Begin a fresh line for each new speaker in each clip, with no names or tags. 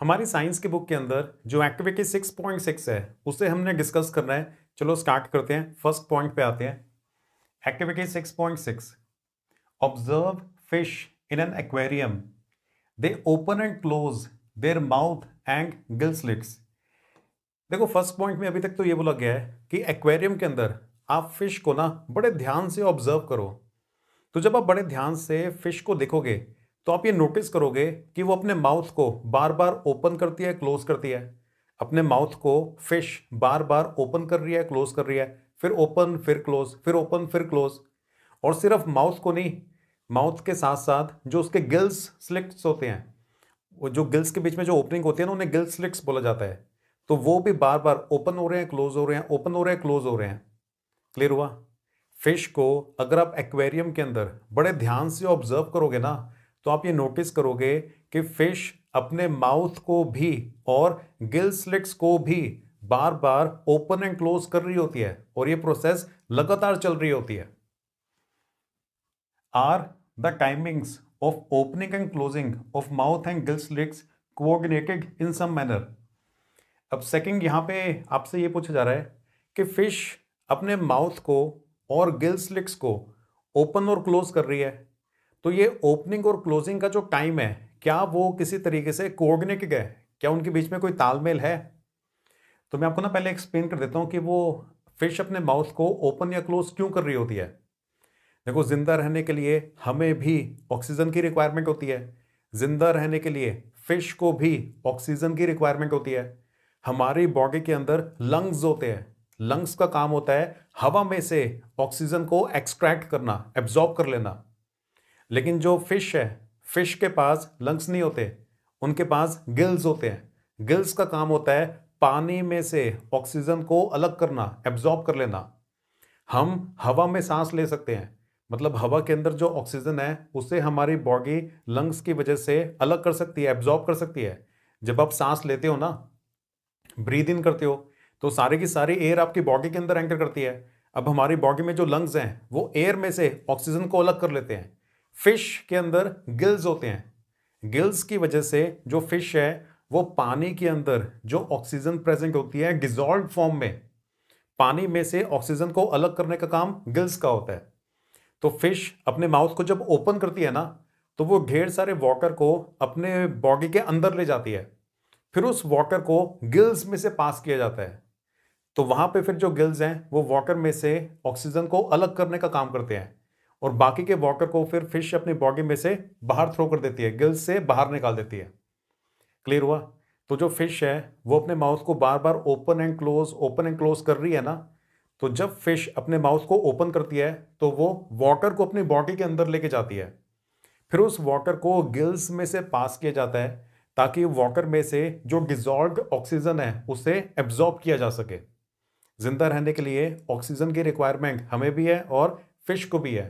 हमारी साइंस की बुक के अंदर जो एक्टिविटी सिक्स पॉइंट सिक्स है उसे हमने डिस्कस करना है चलो स्टार्ट करते हैं फर्स्ट पॉइंट पे आते हैं activity six point six observe fish in an aquarium they open and close their mouth and gill slits देखो फर्स्ट पॉइंट में अभी तक तो ये बोला गया है कि एक्वेरियम के अंदर आप फिश को ना बड़े ध्यान से ऑब्जर्व करो तो जब आप बड़े ध्यान से फिश को देखोगे तो आप ये नोटिस करोगे कि वो अपने माउथ को बार बार ओपन करती है क्लोज करती है अपने माउथ को फिश बार बार ओपन कर रही है क्लोज कर रही है फिर ओपन फिर क्लोज फिर ओपन फिर क्लोज और सिर्फ माउथ को नहीं माउथ के साथ साथ जो उसके गिल्स स्लिक्स होते हैं वो जो गिल्स के बीच में जो ओपनिंग होती है ना उन्हें गिल्स स्लिक्स बोला जाता है तो वो भी बार बार ओपन हो रहे हैं क्लोज हो रहे हैं ओपन हो रहे हैं क्लोज हो रहे हैं क्लियर हुआ फिश को अगर आप एक्वेरियम के अंदर बड़े ध्यान से ऑब्जर्व करोगे ना तो आप ये नोटिस करोगे कि फिश अपने माउथ को भी और गिल स्लिट्स को भी बार बार ओपन एंड क्लोज कर रही होती है और ये प्रोसेस लगातार चल रही होती है are the timings of opening and closing of mouth and gill slits coordinated in some manner अब सेकंड यहां पे आपसे ये पूछा जा रहा है कि फिश अपने माउथ को और गिल स्लिट्स को ओपन और क्लोज कर रही है तो ये ओपनिंग और क्लोजिंग का जो टाइम है क्या वो किसी तरीके से कोऑर्डिनेटेड है क्या उनके बीच में कोई तालमेल है तो मैं आपको ना पहले एक्सप्लेन कर देता हूँ कि वो फिश अपने माउथ को ओपन या क्लोज क्यों कर रही होती है देखो जिंदा रहने के लिए हमें भी ऑक्सीजन की रिक्वायरमेंट होती है जिंदा रहने के लिए फिश को भी ऑक्सीजन की रिक्वायरमेंट होती है हमारी बॉडी के अंदर लंग्स होते हैं लंग्स का काम होता है हवा में से ऑक्सीजन को एक्सट्रैक्ट करना एब्जॉर्ब कर लेना लेकिन जो फिश है फिश के पास लंग्स नहीं होते उनके पास गिल्स होते हैं गिल्स का काम होता है पानी में से ऑक्सीजन को अलग करना एब्जॉर्ब कर लेना हम हवा में सांस ले सकते हैं मतलब हवा के अंदर जो ऑक्सीजन है उसे हमारी बॉडी लंग्स की वजह से अलग कर सकती है एब्जॉर्ब कर सकती है जब आप सांस लेते हो ना ब्रीद इन करते हो तो सारे की सारी एयर आपकी बॉडी के अंदर एंकर करती है अब हमारी बॉडी में जो लंग्स हैं वो एयर में से ऑक्सीजन को अलग कर लेते हैं फिश के अंदर गिल्स होते हैं गिल्स की वजह से जो फिश है वो पानी के अंदर जो ऑक्सीजन प्रेजेंट होती है डिजॉल्व फॉर्म में पानी में से ऑक्सीजन को अलग करने का काम गिल्स का होता है तो फिश अपने माउथ को जब ओपन करती है ना तो वो ढेर सारे वॉकर को अपने बॉडी के अंदर ले जाती है फिर उस वॉकर को गिल्स में से पास किया जाता है तो वहाँ पे फिर जो गिल्स हैं वो वॉकर में से ऑक्सीजन को अलग करने का काम करते हैं और बाकी के वॉकर को फिर फिश अपनी बॉडी में से बाहर थ्रो कर देती है गिल्स से बाहर निकाल देती है क्लियर हुआ तो जो फिश है वो अपने माउथ को बार बार open and close open and close कर रही है ना तो जब फिश अपने माउथ को ओपन करती है तो वो वॉकर को अपनी बॉडी के अंदर लेके जाती है फिर उस वॉकर को गिल्स में से पास किया जाता है ताकि वॉकर में से जो डिजॉल्व ऑक्सीजन है उसे एब्जॉर्ब किया जा सके ज़िंदा रहने के लिए ऑक्सीजन की रिक्वायरमेंट हमें भी है और फिश को भी है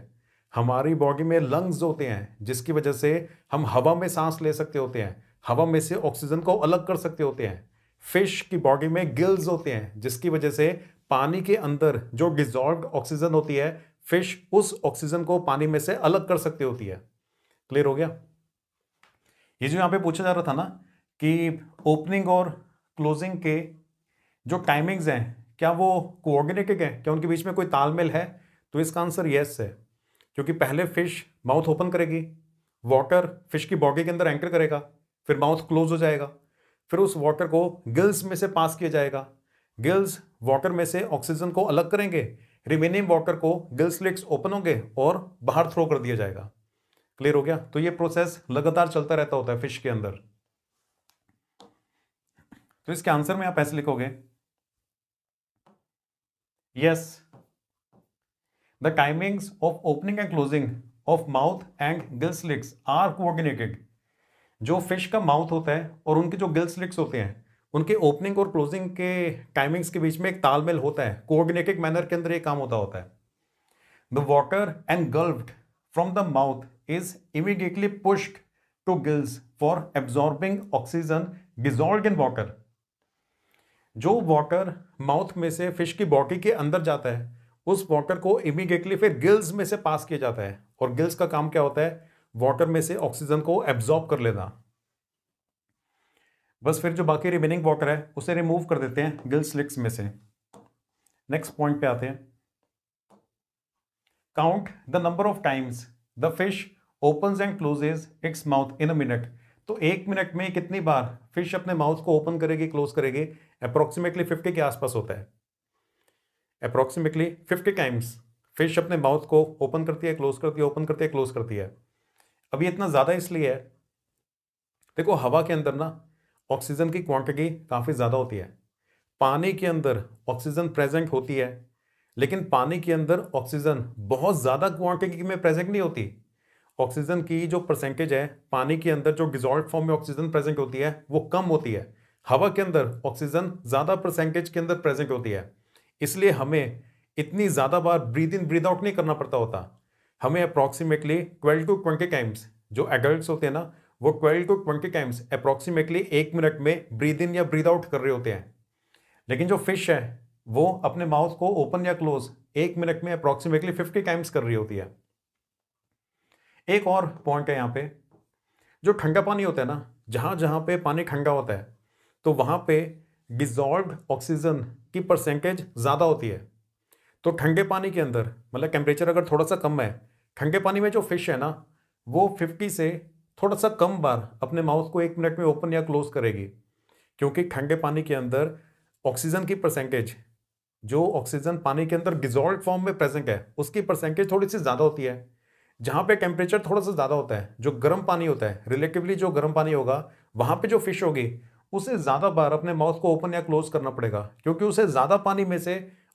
हमारी बॉडी में लंग्स होते हैं जिसकी वजह से हम हवा में सांस ले सकते होते हैं हवा में से ऑक्सीजन को अलग कर सकते होते हैं फिश की बॉडी में गिल्स होते हैं जिसकी वजह से पानी के अंदर जो डिजॉल्व ऑक्सीजन होती है फिश उस ऑक्सीजन को पानी में से अलग कर सकती होती है क्लियर हो गया ये जो यहाँ पे पूछा जा रहा था ना कि ओपनिंग और क्लोजिंग के जो टाइमिंग्स हैं क्या वो कोऑर्डिनेटेड हैं क्या उनके बीच में कोई तालमेल है तो इसका आंसर येस है क्योंकि पहले फिश माउथ ओपन करेगी वाटर फिश की बॉडी के अंदर एंकर करेगा फिर माउथ क्लोज हो जाएगा फिर उस वाटर को गिल्स में से पास किया जाएगा गिल्स वाटर में से ऑक्सीजन को अलग करेंगे रिमेनिंग वाटर को गिल्स लिक्स ओपन होंगे और बाहर थ्रो कर दिया जाएगा क्लियर हो गया तो ये प्रोसेस लगातार चलता रहता होता है फिश के अंदर तो इसके आंसर में आप ऐसे लिखोगे yes yes, The timings of opening and closing of mouth and gill slits are coordinated जो फिश का माउथ होता है और उनके जो गिल स्लिक्स होते हैं उनके ओपनिंग और क्लोजिंग के टाइमिंग्स के बीच में एक तालमेल होता है कोऑर्डिनेटेड मैनर के अंदर एक काम होता होता है the water engulfed from the mouth is immediately pushed to gills for absorbing oxygen dissolve in water जो वाटर माउथ में से फिश की बॉडी के अंदर जाता है उस वाटर को इमीडिएटली फिर गिल्स में से पास किया जाता है और गिल्स का काम क्या होता है वाटर में से ऑक्सीजन को एब्जॉर्ब कर लेना बस फिर जो बाकी रिमेनिंग वाटर है उसे रिमूव कर देते हैं गिल्स लिक्स में से नेक्स्ट पॉइंट पे आते हैं count the number of times the fish open and closes its mouth in a minute तो एक मिनट में कितनी बार फिश अपने माउथ को ओपन करेगी क्लोज करेगी अप्रोक्सीमेटली फिफ्टी के आसपास होता है अप्रॉक्सीमेटली फिफ्टी टाइम्स फिश अपने माउथ को ओपन करती है क्लोज करती है ओपन करती है क्लोज करती है अब ये इतना ज़्यादा इसलिए है देखो हवा के अंदर ना ऑक्सीजन की क्वांटिटी काफ़ी ज़्यादा होती है पानी के अंदर ऑक्सीजन प्रेजेंट होती है लेकिन पानी के अंदर ऑक्सीजन बहुत ज़्यादा क्वांटिटी में प्रेजेंट नहीं होती ऑक्सीजन की जो परसेंटेज है पानी के अंदर जो डिजॉल्व फॉर्म में ऑक्सीजन प्रेजेंट होती है वो कम होती है हवा के अंदर ऑक्सीजन ज़्यादा परसेंटेज के अंदर प्रेजेंट होती है इसलिए हमें इतनी ज़्यादा बार ब्रीद इन ब्रीद आउट नहीं करना पड़ता होता हमें approximately twelve to twenty times जो एडल्ट होते हैं ना वो twelve to twenty times approximately एक मिनट में ब्रीद इन या ब्रीद आउट कर रहे होते हैं लेकिन जो फिश है वो अपने माउथ को ओपन या क्लोज एक मिनट में अप्रॉक्सीमेटली फिफ्टी टाइम्स कर रही होती है एक और पॉइंट है यहाँ पे जो ठंडा पानी होता है ना जहाँ जहाँ पे पानी ठंडा होता है तो वहाँ पे डिजॉल्व ऑक्सीजन की परसेंटेज ज़्यादा होती है तो ठंडे पानी के अंदर मतलब टेम्परेचर अगर थोड़ा सा कम है ठंडे पानी में जो फिश है ना वो 50 से थोड़ा सा कम बार अपने माउथ को एक मिनट में ओपन या क्लोज करेगी क्योंकि ठंडे पानी के अंदर ऑक्सीजन की परसेंटेज जो ऑक्सीजन पानी के अंदर डिजॉल्व फॉर्म में प्रेजेंट है उसकी परसेंटेज थोड़ी सी ज़्यादा होती है जहाँ पे टेम्परेचर थोड़ा सा ज़्यादा होता है जो गर्म पानी होता है रिलेटिवली जो गर्म पानी होगा वहाँ पे जो फिश होगी उसे ज़्यादा बार अपने माउथ को ओपन या क्लोज करना पड़ेगा क्योंकि उसे ज़्यादा पानी में से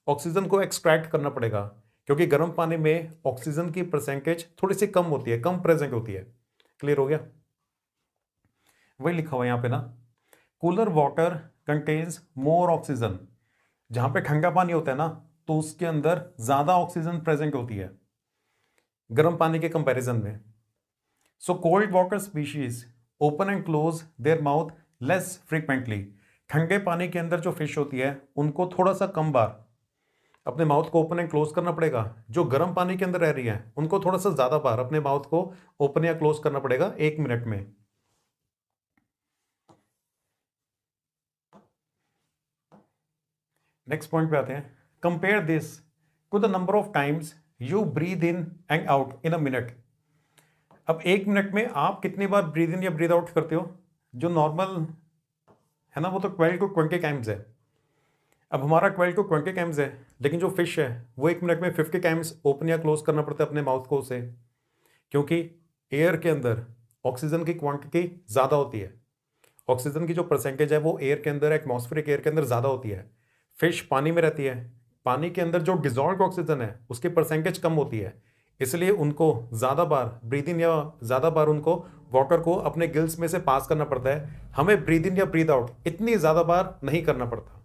ऑक्सीजन को एक्सट्रैक्ट करना पड़ेगा क्योंकि गर्म पानी में ऑक्सीजन की परसेंटेज थोड़ी सी कम होती है कम प्रेजेंट होती है क्लियर हो गया वही लिखा हुआ यहाँ पे ना cooler water contains more oxygen जहाँ पे ठंडा पानी होता है ना तो उसके अंदर ज़्यादा ऑक्सीजन प्रेजेंट होती है गर्म पानी के कंपैरिजन में so cold water species open and close their mouth less frequently ठंडे पानी के अंदर जो फिश होती है उनको थोड़ा सा कम बार अपने माउथ को ओपन एंड क्लोज करना पड़ेगा जो गर्म पानी के अंदर रह रही है उनको थोड़ा सा ज़्यादा बार अपने माउथ को ओपन या क्लोज करना पड़ेगा एक मिनट में नेक्स्ट पॉइंट पे आते हैं compare this to the number of times you breathe in and out in a minute अब एक मिनट में आप कितनी बार ब्रीद इन या ब्रीद आउट करते हो जो नॉर्मल है ना वो तो क्वेल को ट्वेंटी कैम्स है अब हमारा क्वेल को ट्वेंटी कैम्स है लेकिन जो फिश है वो एक मिनट में फिफ्टी कैम्स ओपन या क्लोज करना पड़ता है अपने माउथ को उसे क्योंकि एयर के अंदर ऑक्सीजन की क्वांटिटी ज़्यादा होती है ऑक्सीजन की जो परसेंटेज है वो एयर के अंदर एटमोसफेरिक एयर के अंदर ज़्यादा होती है फिश पानी में रहती है पानी के अंदर जो डिजॉल्व ऑक्सीजन है उसकी परसेंटेज कम होती है इसलिए उनको ज़्यादा बार ब्रीदिंग या ज़्यादा बार उनको वॉकर को अपने गिल्स में से पास करना पड़ता है हमें ब्रीदिंग या ब्रीद आउट इतनी ज़्यादा बार नहीं करना पड़ता